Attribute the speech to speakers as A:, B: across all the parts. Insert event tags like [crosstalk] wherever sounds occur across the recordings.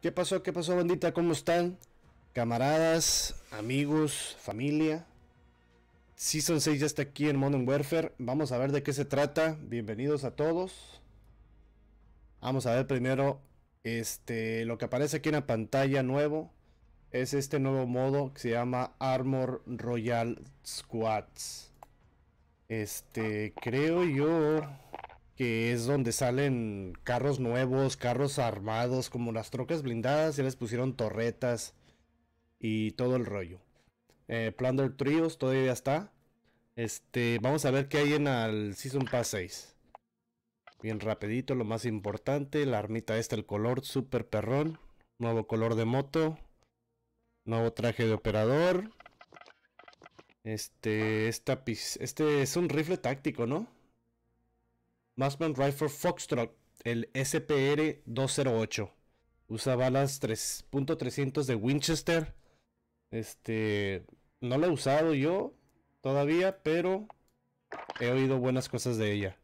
A: ¿Qué pasó? ¿Qué pasó, bandita? ¿Cómo están? Camaradas, amigos, familia. Season 6 ya está aquí en Modern Warfare. Vamos a ver de qué se trata. Bienvenidos a todos. Vamos a ver primero este lo que aparece aquí en la pantalla nuevo. Es este nuevo modo que se llama Armor Royal Squads. Este, creo yo que es donde salen carros nuevos, carros armados, como las trocas blindadas, ya les pusieron torretas y todo el rollo. Eh, Plunder Trios todavía está. Este, vamos a ver qué hay en el Season Pass 6. Bien rapidito, lo más importante, la armita esta, el color super perrón, nuevo color de moto, nuevo traje de operador. Este, esta, este es un rifle táctico, ¿no? Massman Rifle Foxtrot, el SPR-208. Usa balas 3.300 de Winchester. Este, no la he usado yo todavía, pero he oído buenas cosas de ella.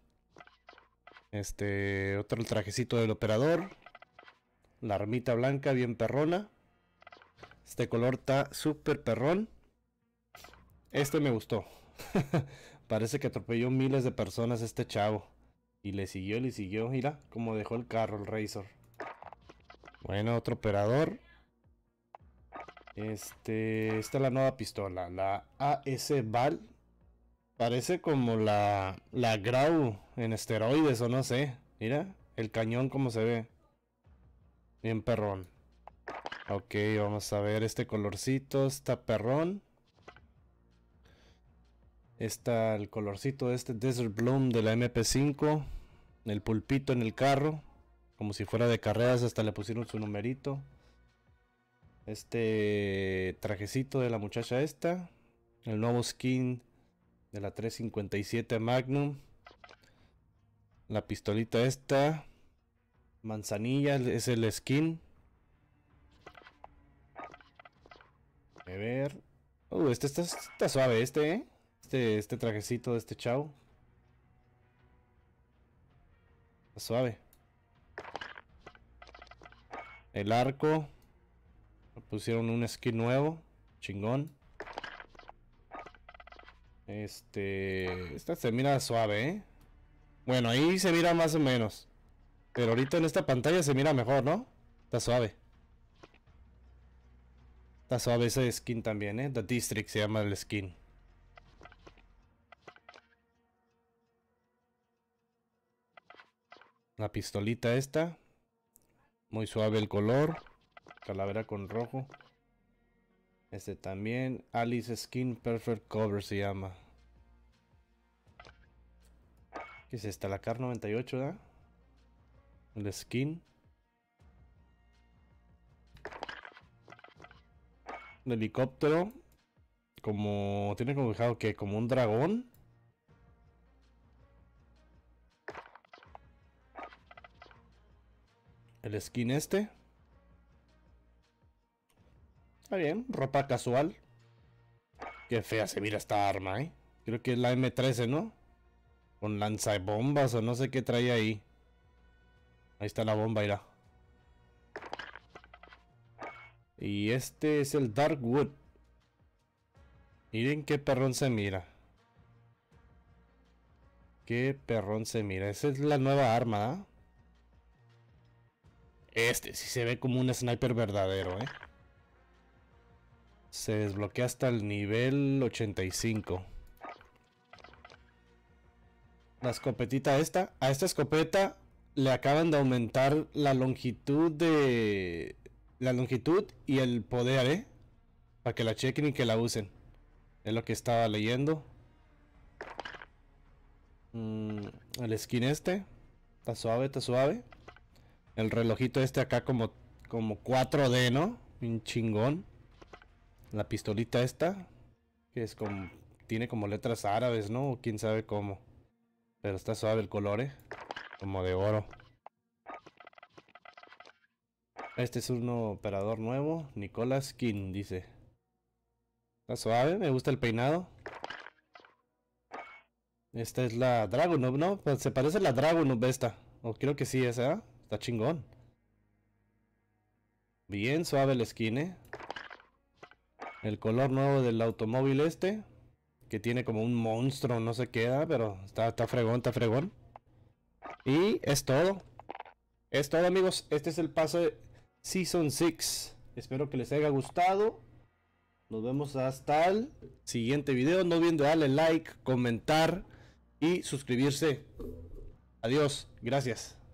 A: Este, otro trajecito del operador. La armita blanca, bien perrona. Este color está súper perrón. Este me gustó. [laughs] Parece que atropelló miles de personas este chavo. Y le siguió, le siguió. Mira como dejó el carro, el Razor. Bueno, otro operador. Este, esta es la nueva pistola, la AS Val. Parece como la, la Grau en esteroides o no sé. Mira, el cañón como se ve. Bien perrón. Ok, vamos a ver este colorcito, está perrón. Está el colorcito de este Desert Bloom de la MP5. El pulpito en el carro. Como si fuera de carreras, hasta le pusieron su numerito. Este trajecito de la muchacha esta. El nuevo skin de la 357 Magnum. La pistolita esta. Manzanilla es el skin. A ver. Uh, este está suave este, ¿eh? Este, este, trajecito de este Está Suave. El arco. Pusieron un skin nuevo. Chingón. Este... Esta se mira suave, ¿eh? Bueno, ahí se mira más o menos. Pero ahorita en esta pantalla se mira mejor, ¿no? Está suave. Está suave ese skin también, ¿eh? The District se llama el skin. La pistolita esta. Muy suave el color. Calavera con rojo. Este también. Alice Skin Perfect Cover se llama. ¿Qué es esta? La CAR 98, ¿da? El skin. El helicóptero. Como. Tiene como fijado que como un dragón. El skin este. Está bien, ropa casual. Qué fea se mira esta arma, ¿eh? Creo que es la M13, ¿no? Con lanza de bombas o no sé qué trae ahí. Ahí está la bomba, irá. Y este es el Darkwood. Miren qué perrón se mira. Qué perrón se mira. Esa es la nueva arma, ¿eh? Este si se ve como un sniper verdadero, ¿eh? Se desbloquea hasta el nivel 85. La escopetita esta. A esta escopeta le acaban de aumentar la longitud de... La longitud y el poder, ¿eh? Para que la chequen y que la usen. Es lo que estaba leyendo. Mm, el skin este. Está suave, está suave. El relojito este acá como, como 4D, ¿no? Un chingón. La pistolita esta. Que es como... Tiene como letras árabes, ¿no? O quién sabe cómo. Pero está suave el color, ¿eh? Como de oro. Este es un operador nuevo. Nicolas King, dice. Está suave, me gusta el peinado. Esta es la Dragon, ¿no? Pues, se parece a la ¿no? esta. O creo que sí, esa. ¿ah? Está chingón. Bien suave la skin, ¿eh? El color nuevo del automóvil este. Que tiene como un monstruo, no se queda. pero está, está fregón, está fregón. Y es todo. Es todo amigos, este es el paso de Season 6. Espero que les haya gustado. Nos vemos hasta el siguiente video. No olviden darle like, comentar y suscribirse. Adiós, gracias.